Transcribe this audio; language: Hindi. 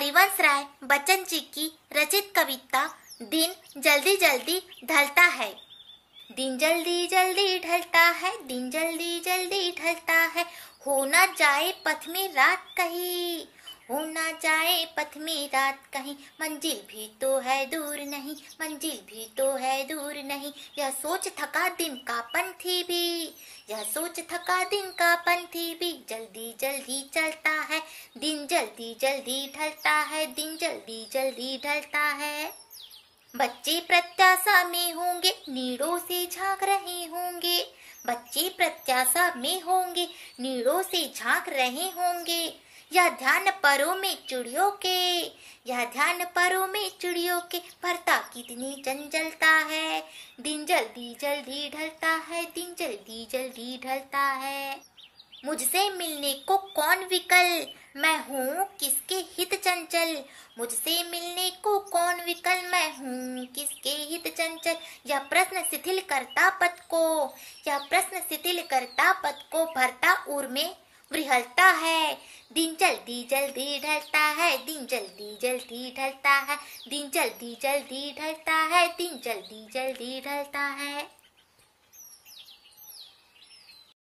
हरिवंश राय बच्चन जी की रचित कविता दिन जल्दी जल्दी ढलता है दिन जल्दी जल्दी ढलता है दिन जल्दी जल्दी ढलता है हो ना जाए पथ में रात कहीं हो ना जाए पथ में रात कहीं मंजिल भी तो है दूर नहीं मंजिल भी तो है दूर नहीं यह सोच थका दिन का पंथी भी यह सोच थका दिन का पंथी भी जल्दी जल्दी चलता जल्दी जल्दी ढलता है दिन जल्दी जल्दी ढलता है बच्चे प्रत्याशा में होंगे नीड़ों से झांक रहे होंगे बच्चे प्रत्याशा में होंगे नीड़ों से झांक रहे होंगे यह ध्यान परों में चिड़ियों के या ध्यान परों में चिड़ियों के भरता कितनी चंचलता है दिन जल्दी जल्दी ढलता है दिन जल्दी जल्दी ढलता है मुझसे मिलने को कौन विकल मैं हूँ किसके हित चंचल मुझसे मिलने को कौन विकल मैं हूँ किसके हित चंचल यह प्रश्न शिथिल करता पद को यह प्रश्न शिथिल करता पद को भरता उर में विहलता है दिन जल्दी जल्दी ढलता है दिन जल्दी जल्दी ढलता है दिन जल्दी जल्दी ढलता है दिन जल्दी जल्दी ढलता है